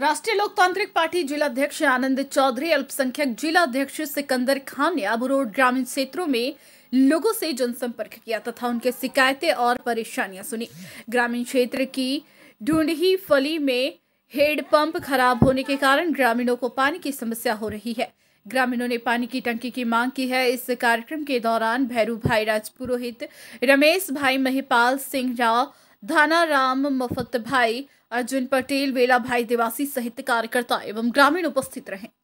राष्ट्रीय लोकतांत्रिक पार्टी जिलाध्यक्ष आनंद चौधरी अल्पसंख्यक जिलाध्यक्ष सिकंदर खान ने अबरोड रोड ग्रामीण क्षेत्रों में लोगों से जनसंपर्क किया तथा उनके शिकायतें और परेशानियां सुनी ग्रामीण क्षेत्र की ढूंढही फली में हेड पंप खराब होने के कारण ग्रामीणों को पानी की समस्या हो रही है ग्रामीणों ने पानी की टंकी की मांग की है इस कार्यक्रम के दौरान भैरू भाई राजपुरोहित रमेश भाई महिपाल सिंह राव धानाराम मफत भाई अर्जुन पटेल वेला भाई देवासी सहित कार्यकर्ता एवं ग्रामीण उपस्थित रहे